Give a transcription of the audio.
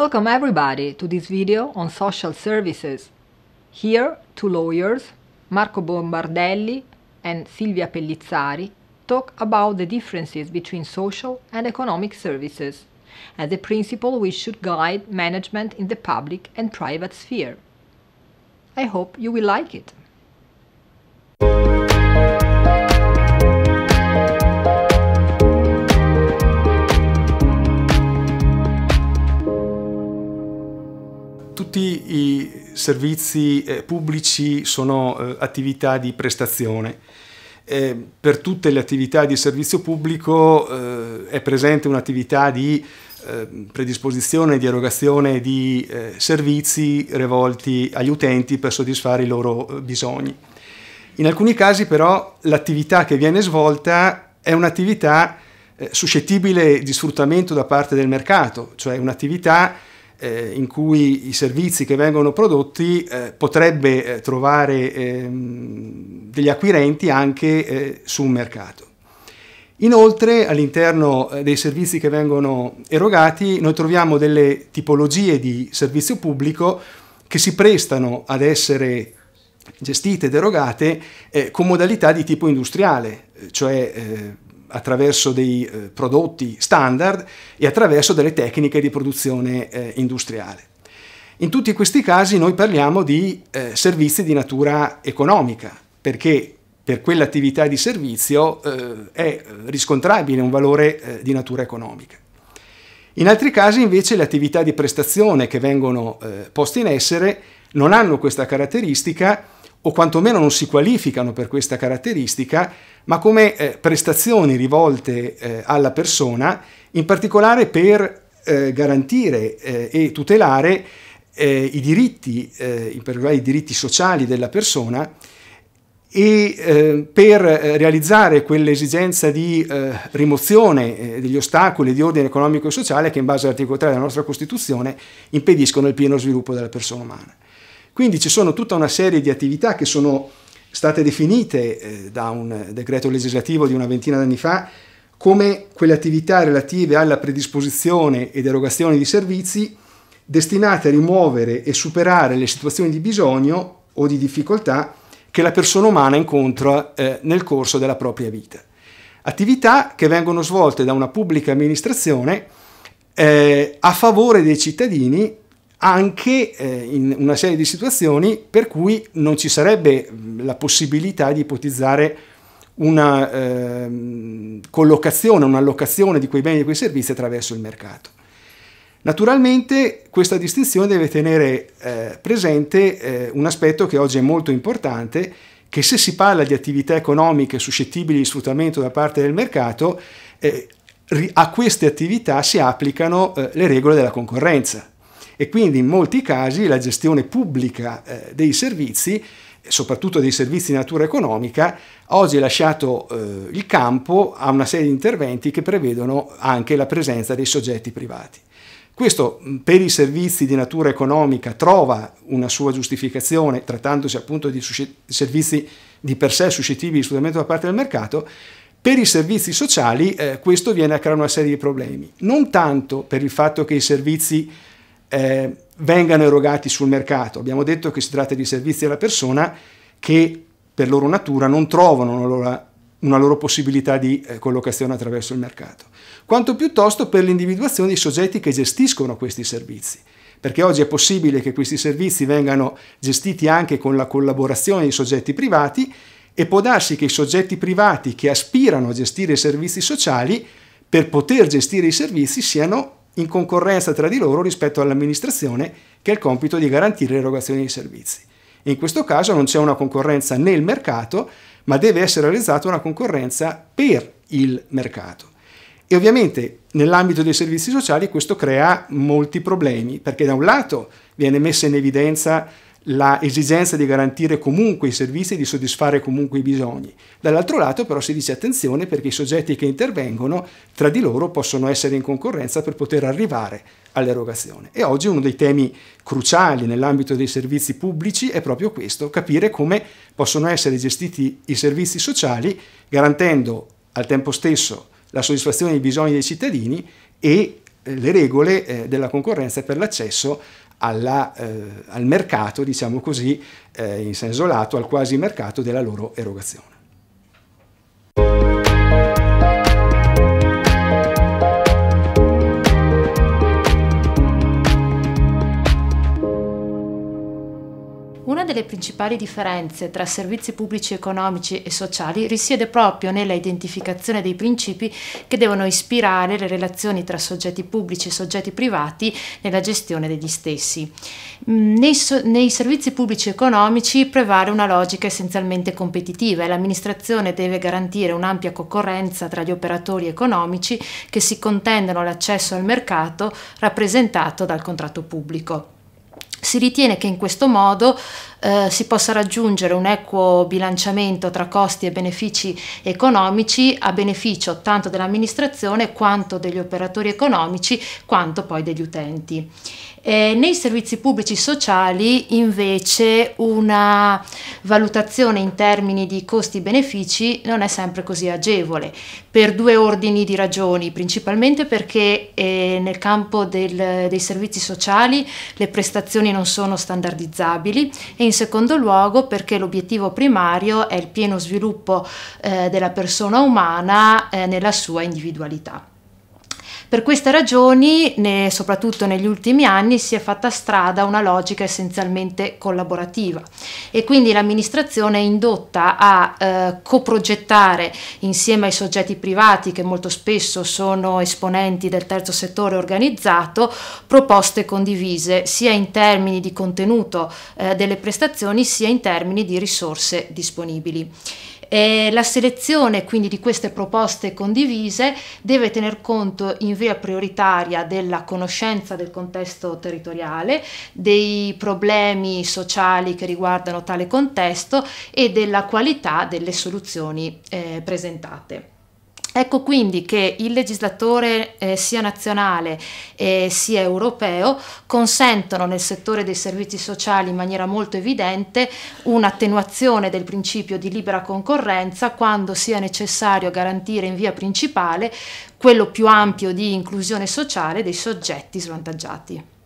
Welcome everybody to this video on social services. Here, two lawyers, Marco Bombardelli and Silvia Pellizzari, talk about the differences between social and economic services and the principle which should guide management in the public and private sphere. I hope you will like it. tutti i servizi eh, pubblici sono eh, attività di prestazione. Eh, per tutte le attività di servizio pubblico eh, è presente un'attività di eh, predisposizione di erogazione di eh, servizi rivolti agli utenti per soddisfare i loro bisogni. In alcuni casi però l'attività che viene svolta è un'attività suscettibile di sfruttamento da parte del mercato, cioè un'attività eh, in cui i servizi che vengono prodotti eh, potrebbe eh, trovare ehm, degli acquirenti anche eh, su mercato. Inoltre all'interno eh, dei servizi che vengono erogati noi troviamo delle tipologie di servizio pubblico che si prestano ad essere gestite ed erogate eh, con modalità di tipo industriale, cioè attraverso dei eh, prodotti standard e attraverso delle tecniche di produzione eh, industriale. In tutti questi casi noi parliamo di eh, servizi di natura economica, perché per quell'attività di servizio eh, è eh, riscontrabile un valore eh, di natura economica. In altri casi invece le attività di prestazione che vengono poste in essere non hanno questa caratteristica o quantomeno non si qualificano per questa caratteristica, ma come eh, prestazioni rivolte eh, alla persona, in particolare per eh, garantire eh, e tutelare eh, i diritti, eh, in particolare i diritti sociali della persona, e per realizzare quell'esigenza di rimozione degli ostacoli di ordine economico e sociale che in base all'articolo 3 della nostra Costituzione impediscono il pieno sviluppo della persona umana. Quindi ci sono tutta una serie di attività che sono state definite eh, da un decreto legislativo di una ventina d'anni fa come quelle attività relative alla predisposizione ed erogazione di servizi destinate a rimuovere e superare le situazioni di bisogno o di difficoltà che la persona umana incontra eh, nel corso della propria vita. Attività che vengono svolte da una pubblica amministrazione eh, a favore dei cittadini anche eh, in una serie di situazioni per cui non ci sarebbe la possibilità di ipotizzare una eh, collocazione, un'allocazione di quei beni e di quei servizi attraverso il mercato. Naturalmente questa distinzione deve tenere eh, presente eh, un aspetto che oggi è molto importante, che se si parla di attività economiche suscettibili di sfruttamento da parte del mercato, eh, a queste attività si applicano eh, le regole della concorrenza e quindi in molti casi la gestione pubblica eh, dei servizi, soprattutto dei servizi di natura economica, oggi ha lasciato eh, il campo a una serie di interventi che prevedono anche la presenza dei soggetti privati. Questo mm, per i servizi di natura economica trova una sua giustificazione, trattandosi appunto di servizi di per sé suscettibili di sfruttamento da parte del mercato, per i servizi sociali eh, questo viene a creare una serie di problemi, non tanto per il fatto che i servizi eh, vengano erogati sul mercato. Abbiamo detto che si tratta di servizi alla persona che per loro natura non trovano una loro, una loro possibilità di eh, collocazione attraverso il mercato, quanto piuttosto per l'individuazione dei soggetti che gestiscono questi servizi perché oggi è possibile che questi servizi vengano gestiti anche con la collaborazione di soggetti privati e può darsi che i soggetti privati che aspirano a gestire i servizi sociali per poter gestire i servizi siano in concorrenza tra di loro rispetto all'amministrazione che ha il compito di garantire l'erogazione dei servizi. In questo caso non c'è una concorrenza nel mercato, ma deve essere realizzata una concorrenza per il mercato. E ovviamente nell'ambito dei servizi sociali questo crea molti problemi, perché da un lato viene messa in evidenza l'esigenza di garantire comunque i servizi e di soddisfare comunque i bisogni. Dall'altro lato però si dice attenzione perché i soggetti che intervengono tra di loro possono essere in concorrenza per poter arrivare all'erogazione. E oggi uno dei temi cruciali nell'ambito dei servizi pubblici è proprio questo, capire come possono essere gestiti i servizi sociali garantendo al tempo stesso la soddisfazione dei bisogni dei cittadini e eh, le regole eh, della concorrenza per l'accesso alla, eh, al mercato, diciamo così, eh, in senso lato, al quasi mercato della loro erogazione. delle principali differenze tra servizi pubblici economici e sociali risiede proprio nella identificazione dei principi che devono ispirare le relazioni tra soggetti pubblici e soggetti privati nella gestione degli stessi. Mm, nei, so nei servizi pubblici economici prevale una logica essenzialmente competitiva e l'amministrazione deve garantire un'ampia concorrenza tra gli operatori economici che si contendono l'accesso al mercato rappresentato dal contratto pubblico. Si ritiene che in questo modo eh, si possa raggiungere un equo bilanciamento tra costi e benefici economici a beneficio tanto dell'amministrazione quanto degli operatori economici quanto poi degli utenti. Eh, nei servizi pubblici sociali invece una valutazione in termini di costi-benefici non è sempre così agevole per due ordini di ragioni, principalmente perché eh, nel campo del, dei servizi sociali le prestazioni non non sono standardizzabili e in secondo luogo perché l'obiettivo primario è il pieno sviluppo eh, della persona umana eh, nella sua individualità. Per queste ragioni, ne, soprattutto negli ultimi anni, si è fatta strada una logica essenzialmente collaborativa e quindi l'amministrazione è indotta a eh, coprogettare insieme ai soggetti privati che molto spesso sono esponenti del terzo settore organizzato proposte condivise sia in termini di contenuto eh, delle prestazioni sia in termini di risorse disponibili. Eh, la selezione quindi di queste proposte condivise deve tener conto in via prioritaria della conoscenza del contesto territoriale, dei problemi sociali che riguardano tale contesto e della qualità delle soluzioni eh, presentate. Ecco quindi che il legislatore eh, sia nazionale eh, sia europeo consentono nel settore dei servizi sociali in maniera molto evidente un'attenuazione del principio di libera concorrenza quando sia necessario garantire in via principale quello più ampio di inclusione sociale dei soggetti svantaggiati.